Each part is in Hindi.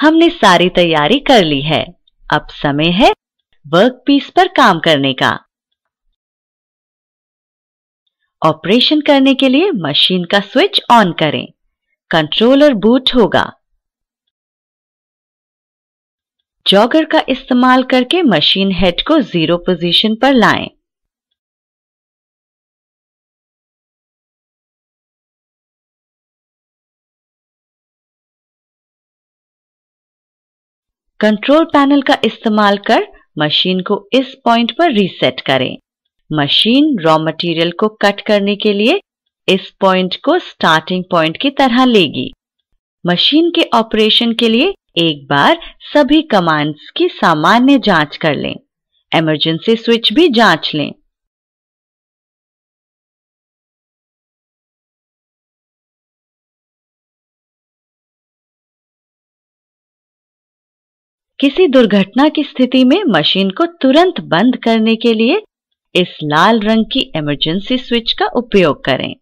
हमने सारी तैयारी कर ली है अब समय है वर्कपीस पर काम करने का ऑपरेशन करने के लिए मशीन का स्विच ऑन करें कंट्रोलर बूट होगा जॉगर का इस्तेमाल करके मशीन हेड को जीरो पोजीशन पर लाएं। कंट्रोल पैनल का इस्तेमाल कर मशीन को इस पॉइंट पर रीसेट करें मशीन रॉ मटेरियल को कट करने के लिए इस पॉइंट को स्टार्टिंग पॉइंट की तरह लेगी मशीन के ऑपरेशन के लिए एक बार सभी कमांड्स की सामान्य जांच कर लें इमरजेंसी स्विच भी जांच लें किसी दुर्घटना की स्थिति में मशीन को तुरंत बंद करने के लिए इस लाल रंग की इमरजेंसी स्विच का उपयोग करें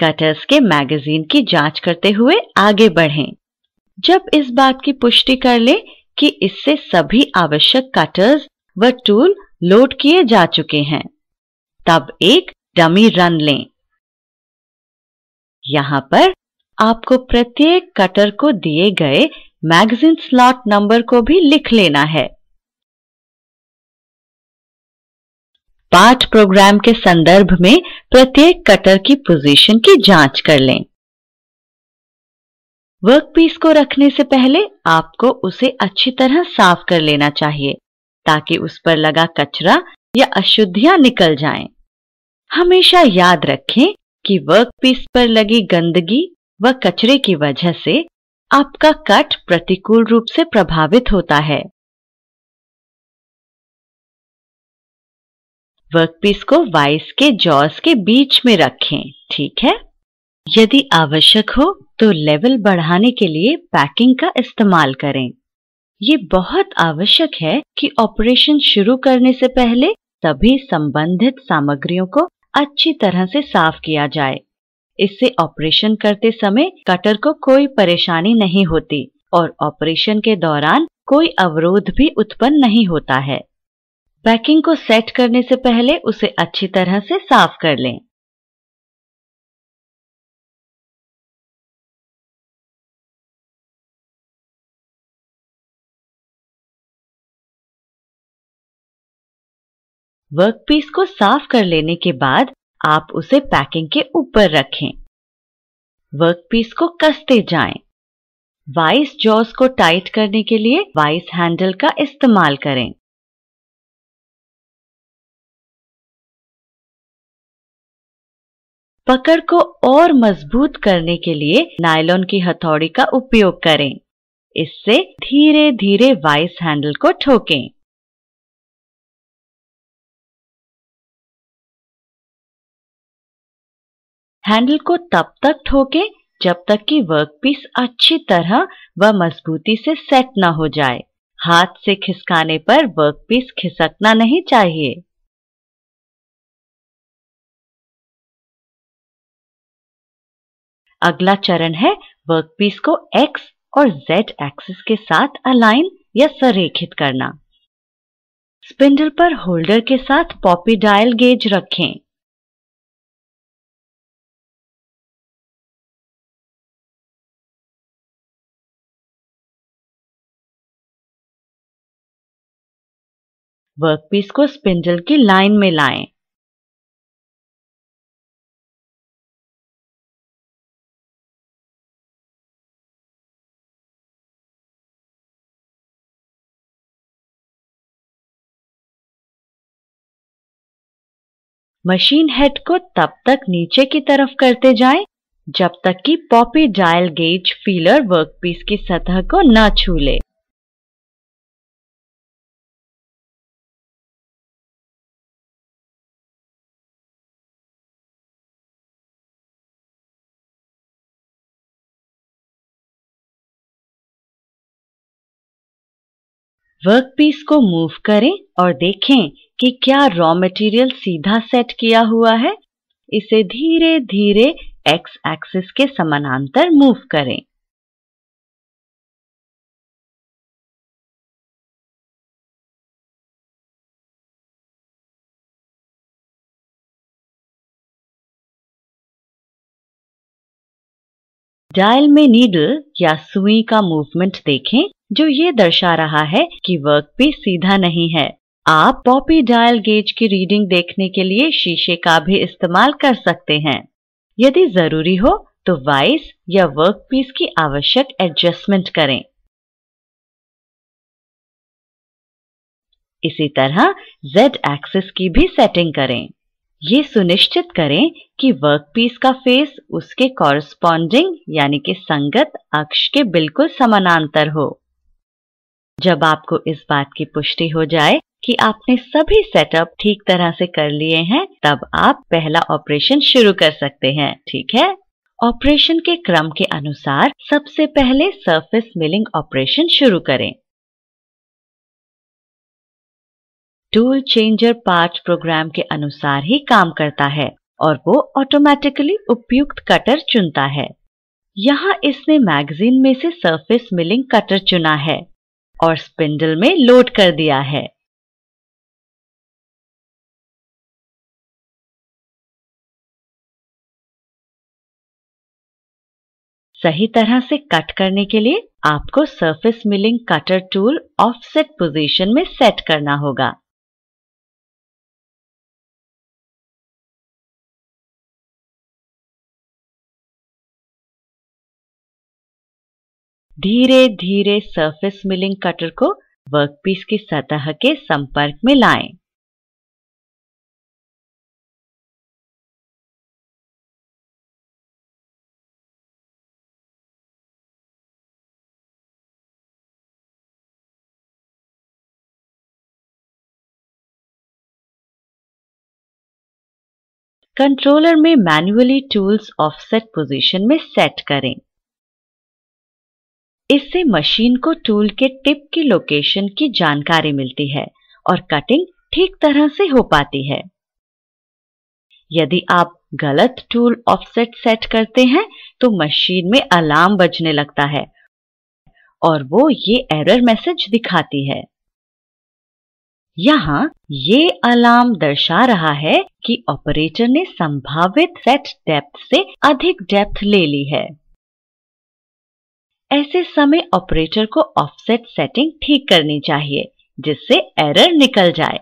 कटर्स के मैगजीन की जांच करते हुए आगे बढ़ें। जब इस बात की पुष्टि कर लें कि इससे सभी आवश्यक कटर्स व टूल लोड किए जा चुके हैं तब एक डमी रन लें। यहाँ पर आपको प्रत्येक कटर को दिए गए मैगजीन स्लॉट नंबर को भी लिख लेना है पाठ प्रोग्राम के संदर्भ में प्रत्येक कटर की पोजीशन की जांच कर लें वर्कपीस को रखने से पहले आपको उसे अच्छी तरह साफ कर लेना चाहिए ताकि उस पर लगा कचरा या अशुद्धियां निकल जाएं। हमेशा याद रखें कि वर्कपीस पर लगी गंदगी व कचरे की वजह से आपका कट प्रतिकूल रूप से प्रभावित होता है वर्कपीस को वाइस के जॉस के बीच में रखें ठीक है यदि आवश्यक हो तो लेवल बढ़ाने के लिए पैकिंग का इस्तेमाल करें ये बहुत आवश्यक है कि ऑपरेशन शुरू करने से पहले सभी संबंधित सामग्रियों को अच्छी तरह से साफ किया जाए इससे ऑपरेशन करते समय कटर को कोई परेशानी नहीं होती और ऑपरेशन के दौरान कोई अवरोध भी उत्पन्न नहीं होता है पैकिंग को सेट करने से पहले उसे अच्छी तरह से साफ कर लें वर्कपीस को साफ कर लेने के बाद आप उसे पैकिंग के ऊपर रखें वर्कपीस को कसते जाएं। वाइस जॉस को टाइट करने के लिए वाइस हैंडल का इस्तेमाल करें पकड़ को और मजबूत करने के लिए नायलॉन की हथौड़ी का उपयोग करें इससे धीरे धीरे वाइस हैंडल को ठोकें हैंडल को तब तक ठोके जब तक कि वर्कपीस अच्छी तरह व मजबूती से सेट न हो जाए हाथ से खिसकाने पर वर्कपीस खिसकना नहीं चाहिए अगला चरण है वर्कपीस को एक्स और जेड एक्सिस के साथ अलाइन या संरेखित करना स्पिंडल पर होल्डर के साथ पॉपी डायल गेज रखें वर्कपीस को स्पिंडल की लाइन में लाएं। मशीन हेड को तब तक नीचे की तरफ करते जाएं जब तक कि poppy dial gauge feeler workpiece की सतह को न छू ले वर्कपीस को मूव करें और देखें कि क्या रॉ मटेरियल सीधा सेट किया हुआ है इसे धीरे धीरे एक्स एक्सिस के समानांतर मूव करें डायल में नीडल या सुई का मूवमेंट देखें जो ये दर्शा रहा है कि भी सीधा नहीं है आप पॉपी डायल गेज की रीडिंग देखने के लिए शीशे का भी इस्तेमाल कर सकते हैं यदि जरूरी हो तो वाइस या वर्कपीस की आवश्यक एडजस्टमेंट करें इसी तरह Z एक्सिस की भी सेटिंग करें ये सुनिश्चित करें कि वर्कपीस का फेस उसके कॉरस्पॉन्डिंग यानी कि संगत अक्ष के बिल्कुल समानांतर हो जब आपको इस बात की पुष्टि हो जाए कि आपने सभी सेटअप ठीक तरह से कर लिए हैं तब आप पहला ऑपरेशन शुरू कर सकते हैं ठीक है ऑपरेशन के क्रम के अनुसार सबसे पहले सरफेस मिलिंग ऑपरेशन शुरू करें टूल चेंजर पार्ट प्रोग्राम के अनुसार ही काम करता है और वो ऑटोमेटिकली उपयुक्त कटर चुनता है यहाँ इसने मैगजीन में से सरफेस मिलिंग कटर चुना है और स्पिंडल में लोड कर दिया है सही तरह से कट करने के लिए आपको surface milling cutter tool offset position में सेट करना होगा धीरे धीरे सरफेस मिलिंग कटर को वर्कपीस की सतह के संपर्क में लाएं। कंट्रोलर में मैन्युअली टूल्स ऑफसेट पोजीशन में सेट करें इससे मशीन को टूल के टिप की लोकेशन की जानकारी मिलती है और कटिंग ठीक तरह से हो पाती है यदि आप गलत टूल ऑफसेट सेट करते हैं तो मशीन में अलार्म बजने लगता है और वो ये एरर मैसेज दिखाती है यहाँ ये अलार्म दर्शा रहा है कि ऑपरेटर ने संभावित सेट डेप्थ से अधिक डेप्थ ले ली है ऐसे समय ऑपरेटर को ऑफसेट सेटिंग ठीक करनी चाहिए जिससे एरर निकल जाए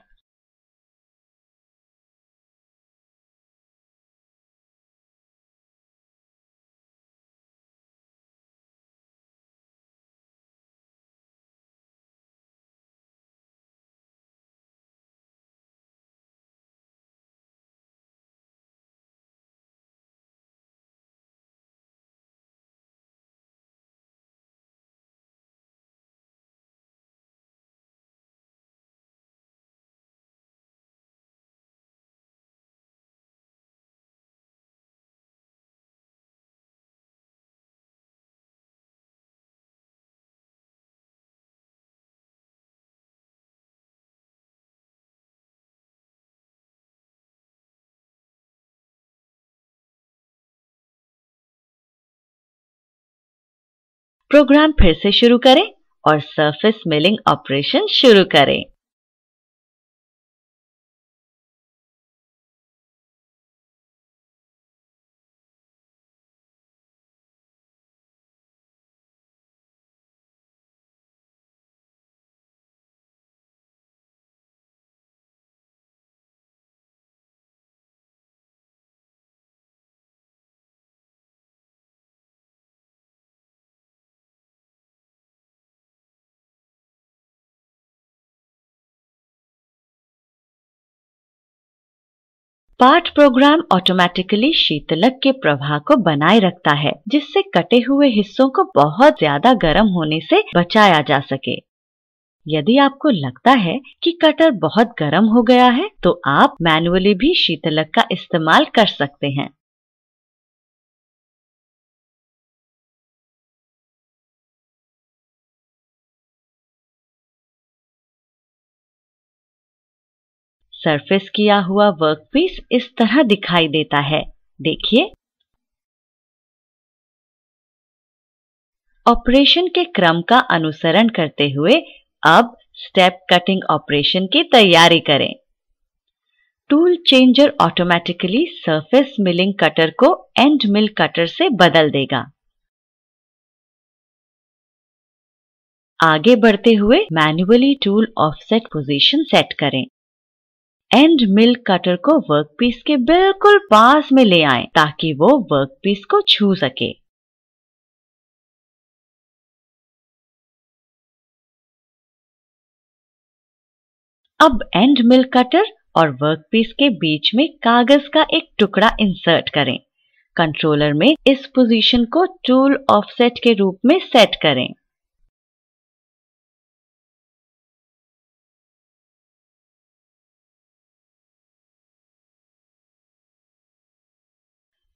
प्रोग्राम फिर से शुरू करें और सरफेस मिलिंग ऑपरेशन शुरू करें पार्ट प्रोग्राम ऑटोमेटिकली शीतलक के प्रवाह को बनाए रखता है जिससे कटे हुए हिस्सों को बहुत ज्यादा गर्म होने से बचाया जा सके यदि आपको लगता है कि कटर बहुत गर्म हो गया है तो आप मैनुअली भी शीतलक का इस्तेमाल कर सकते हैं सरफेस किया हुआ वर्कपीस इस तरह दिखाई देता है देखिए ऑपरेशन के क्रम का अनुसरण करते हुए अब स्टेप कटिंग ऑपरेशन की तैयारी करें tool changer automatically surface milling cutter को एंड मिल कटर से बदल देगा आगे बढ़ते हुए manually tool offset position set करें एंड मिल कटर को वर्कपीस के बिल्कुल पास में ले आए ताकि वो वर्कपीस को छू सके अब एंड मिल कटर और वर्कपीस के बीच में कागज का एक टुकड़ा इंसर्ट करें कंट्रोलर में इस पोजीशन को टूल ऑफसेट के रूप में सेट करें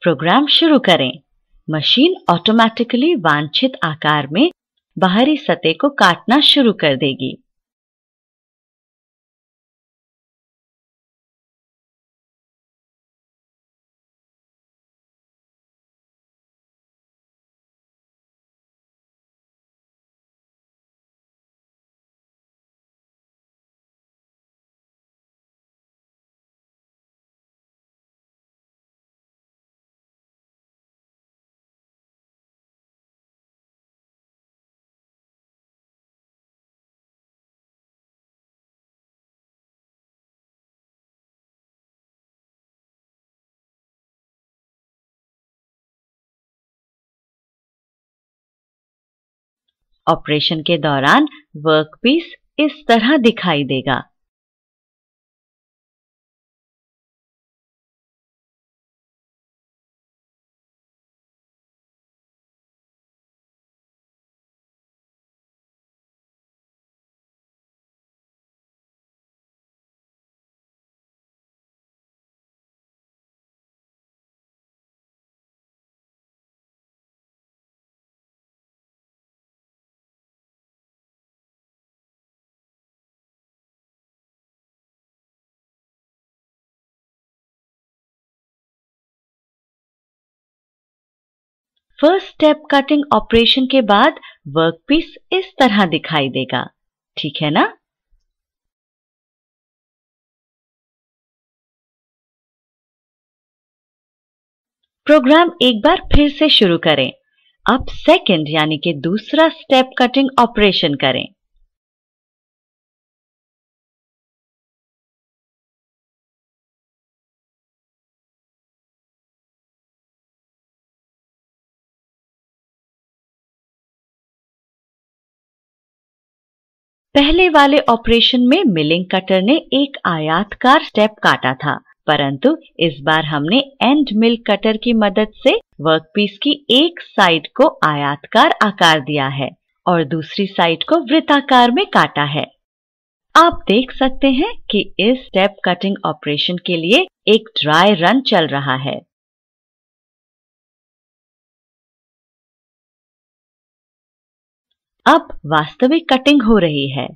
प्रोग्राम शुरू करें मशीन ऑटोमेटिकली वांछित आकार में बाहरी सतह को काटना शुरू कर देगी ऑपरेशन के दौरान वर्कपीस इस तरह दिखाई देगा फर्स्ट स्टेप कटिंग ऑपरेशन के बाद वर्कपीस इस तरह दिखाई देगा ठीक है ना प्रोग्राम एक बार फिर से शुरू करें अब सेकंड यानी कि दूसरा स्टेप कटिंग ऑपरेशन करें पहले वाले ऑपरेशन में मिलिंग कटर ने एक आयातकार स्टेप काटा था परंतु इस बार हमने एंड मिल कटर की मदद से वर्कपीस की एक साइड को आयातकार आकार दिया है और दूसरी साइड को वृत्ताकार में काटा है आप देख सकते हैं कि इस स्टेप कटिंग ऑपरेशन के लिए एक ड्राई रन चल रहा है अब वास्तविक कटिंग हो रही है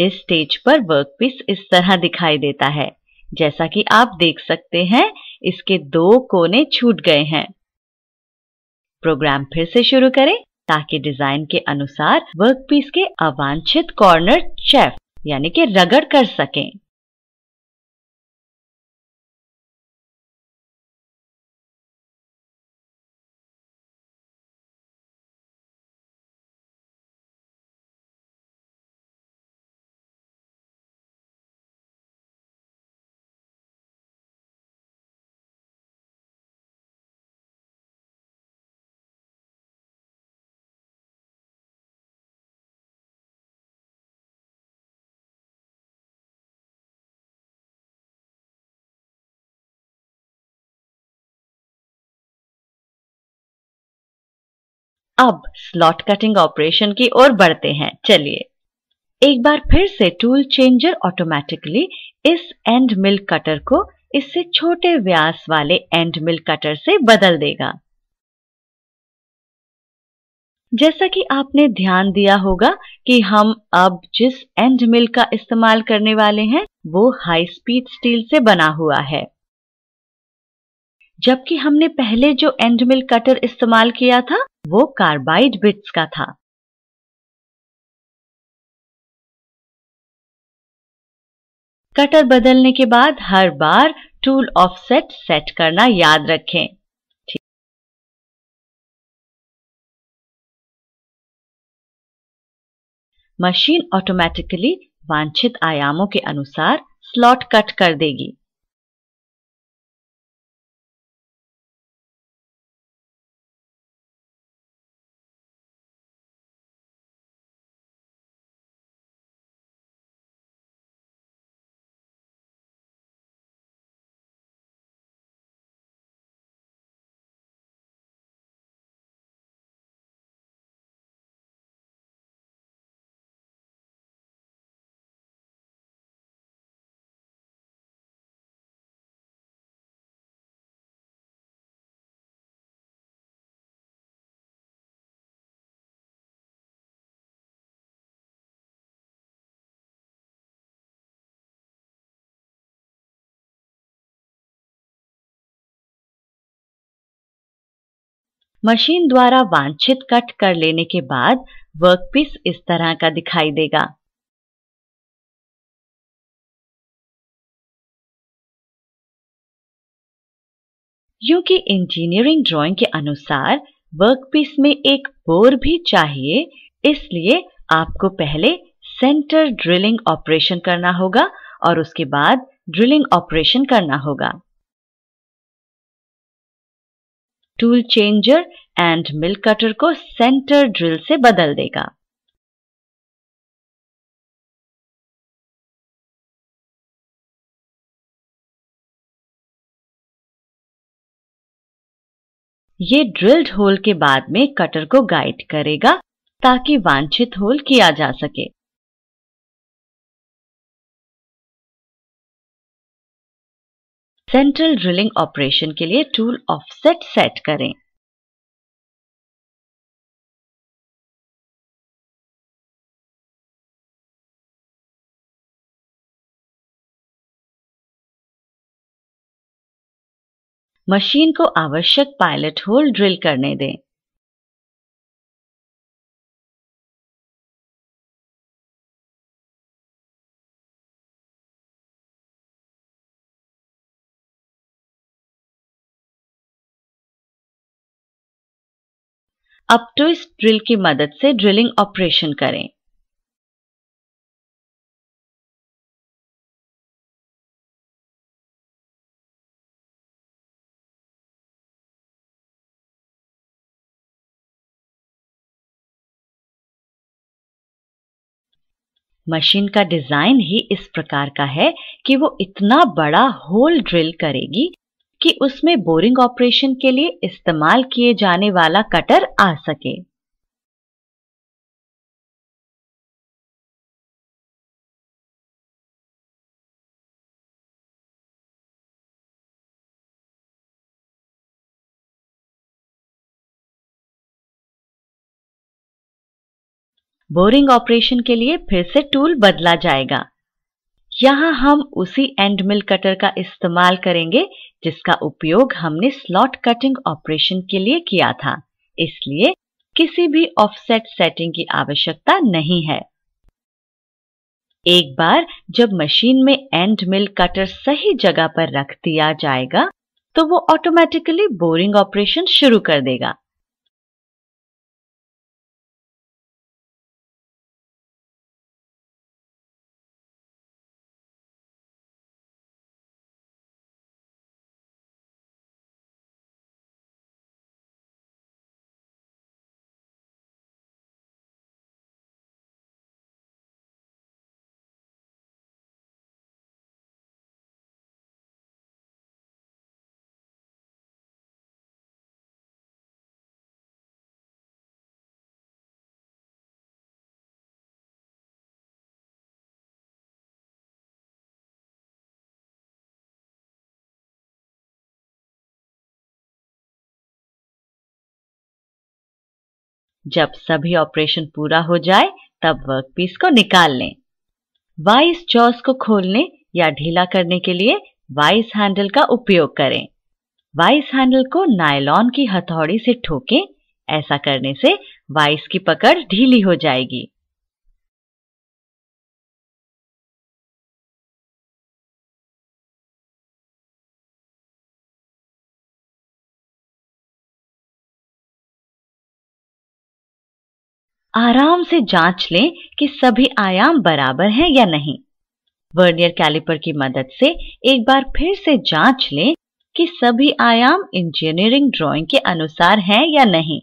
इस स्टेज पर वर्कपीस इस तरह दिखाई देता है जैसा कि आप देख सकते हैं इसके दो कोने छूट गए हैं प्रोग्राम फिर से शुरू करें ताकि डिजाइन के अनुसार वर्कपीस के अवांछित कॉर्नर चेफ यानी कि रगड़ कर सकें अब स्लॉट कटिंग ऑपरेशन की ओर बढ़ते हैं चलिए एक बार फिर से टूल चेंजर ऑटोमेटिकली इस एंड मिल कटर को इससे छोटे व्यास वाले एंड मिल कटर से बदल देगा जैसा कि आपने ध्यान दिया होगा कि हम अब जिस एंड मिल का इस्तेमाल करने वाले हैं वो हाई स्पीड स्टील से बना हुआ है जबकि हमने पहले जो एंड मिल कटर इस्तेमाल किया था वो कार्बाइड बिट्स का था कटर बदलने के बाद हर बार टूल ऑफसेट सेट करना याद रखें मशीन ऑटोमेटिकली वांछित आयामों के अनुसार स्लॉट कट कर देगी मशीन द्वारा वांछित कट कर लेने के बाद वर्कपीस इस तरह का दिखाई देगा क्योंकि इंजीनियरिंग ड्राइंग के अनुसार वर्कपीस में एक बोर भी चाहिए इसलिए आपको पहले सेंटर ड्रिलिंग ऑपरेशन करना होगा और उसके बाद ड्रिलिंग ऑपरेशन करना होगा tool changer end mill cutter को सेंटर ड्रिल से बदल देगा ये ड्रिल्ड होल के बाद में कटर को गाइड करेगा ताकि वांछित होल किया जा सके सेंट्रल ड्रिलिंग ऑपरेशन के लिए टूल ऑफसेट सेट करें मशीन को आवश्यक पायलट होल ड्रिल करने दें अब ट्विस्ट तो इस ड्रिल की मदद से ड्रिलिंग ऑपरेशन करें मशीन का डिजाइन ही इस प्रकार का है कि वो इतना बड़ा होल ड्रिल करेगी कि उसमें बोरिंग ऑपरेशन के लिए इस्तेमाल किए जाने वाला कटर आ सके बोरिंग ऑपरेशन के लिए फिर से टूल बदला जाएगा यहाँ हम उसी एंड मिल कटर का इस्तेमाल करेंगे जिसका उपयोग हमने स्लॉट कटिंग ऑपरेशन के लिए किया था इसलिए किसी भी ऑफसेट सेटिंग की आवश्यकता नहीं है एक बार जब मशीन में एंड मिल कटर सही जगह पर रख दिया जाएगा तो वो ऑटोमेटिकली बोरिंग ऑपरेशन शुरू कर देगा जब सभी ऑपरेशन पूरा हो जाए तब वर्कपीस को निकाल लें वाइस जॉस को खोलने या ढीला करने के लिए वाइस हैंडल का उपयोग करें वाइस हैंडल को नायलॉन की हथौड़ी से ठोकें ऐसा करने से वाइस की पकड़ ढीली हो जाएगी आराम से जांच लें कि सभी आयाम बराबर हैं या नहीं वर्नियर कैलिपर की मदद से एक बार फिर से जांच लें कि सभी आयाम इंजीनियरिंग ड्राइंग के अनुसार हैं या नहीं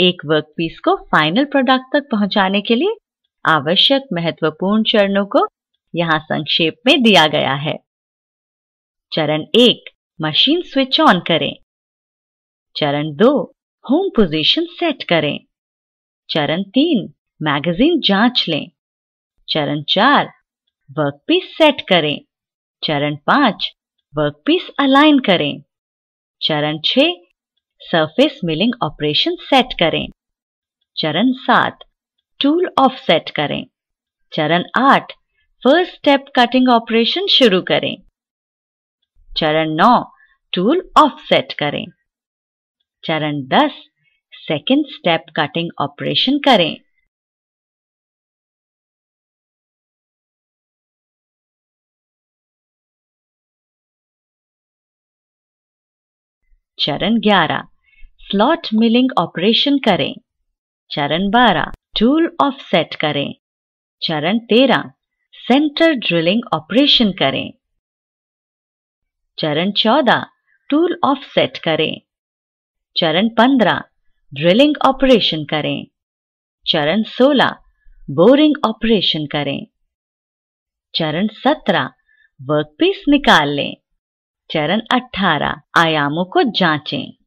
एक वर्कपीस को फाइनल प्रोडक्ट तक पहुंचाने के लिए आवश्यक महत्वपूर्ण चरणों को यहाँ संक्षेप में दिया गया है चरण एक मशीन स्विच ऑन करें चरण दो होम पोजीशन सेट करें चरण तीन मैगजीन जांच लें चरण चार वर्कपीस सेट करें चरण पांच वर्कपीस अलाइन करें चरण छह सरफेस मिलिंग ऑपरेशन सेट करें चरण सात टूल ऑफ सेट करें चरण आठ फर्स्ट स्टेप कटिंग ऑपरेशन शुरू करें चरण नौ टूल ऑफ सेट करें चरण दस सेकेंड स्टेप कटिंग ऑपरेशन करें चरण 11 स्लॉट मिलिंग ऑपरेशन करें चरण 12 टूल ऑफसेट करें चरण 13 सेंटर ड्रिलिंग ऑपरेशन करें चरण 14 टूल ऑफसेट करें चरण 15 ड्रिलिंग ऑपरेशन करें चरण 16 बोरिंग ऑपरेशन करें चरण 17 वर्कपीस निकाल लें चरण 18 आयामों को जांचें